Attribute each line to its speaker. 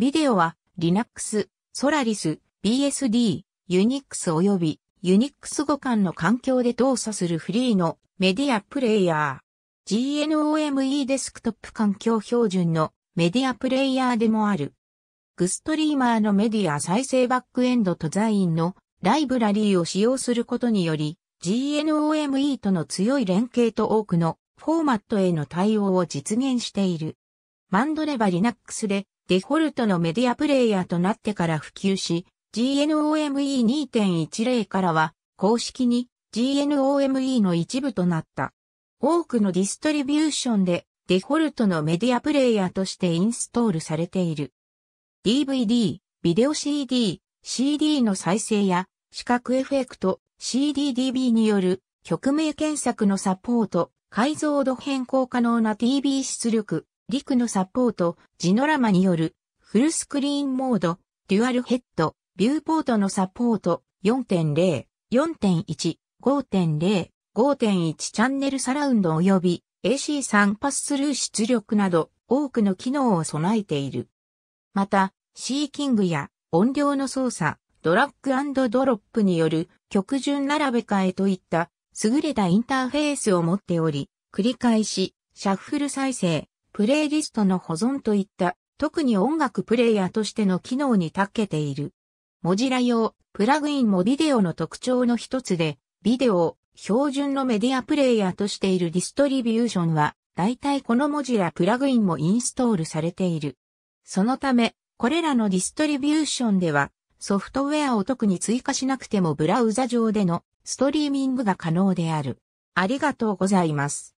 Speaker 1: ビデオは Linux、Solaris、BSD、Unix 及び Unix 互換の環境で動作するフリーのメディアプレイヤー。GNOME デスクトップ環境標準のメディアプレイヤーでもある。グストリーマーのメディア再生バックエンドとザインのライブラリーを使用することにより、GNOME との強い連携と多くのフォーマットへの対応を実現している。マンドレバ Linux でデフォルトのメディアプレイヤーとなってから普及し、GNOME 2.10からは公式に GNOME の一部となった。多くのディストリビューションでデフォルトのメディアプレイヤーとしてインストールされている。DVD、ビデオ CD、CD の再生や視覚エフェクト、CDDB による曲名検索のサポート、解像度変更可能な TV 出力、陸のサポート、ジノラマによる、フルスクリーンモード、デュアルヘッド、ビューポートのサポート、4.0、4.1、5.0、5.1チャンネルサラウンド及び AC3 パススルー出力など多くの機能を備えている。また、シーキングや音量の操作、ドラッグドロップによる曲順並べ替えといった優れたインターフェースを持っており、繰り返し、シャッフル再生、プレイリストの保存といった、特に音楽プレイヤーとしての機能に長けている。モジラ用、プラグインもビデオの特徴の一つで、ビデオを標準のメディアプレイヤーとしているディストリビューションは、大体このモジラプラグインもインストールされている。そのため、これらのディストリビューションでは、ソフトウェアを特に追加しなくてもブラウザ上でのストリーミングが可能である。ありがとうございます。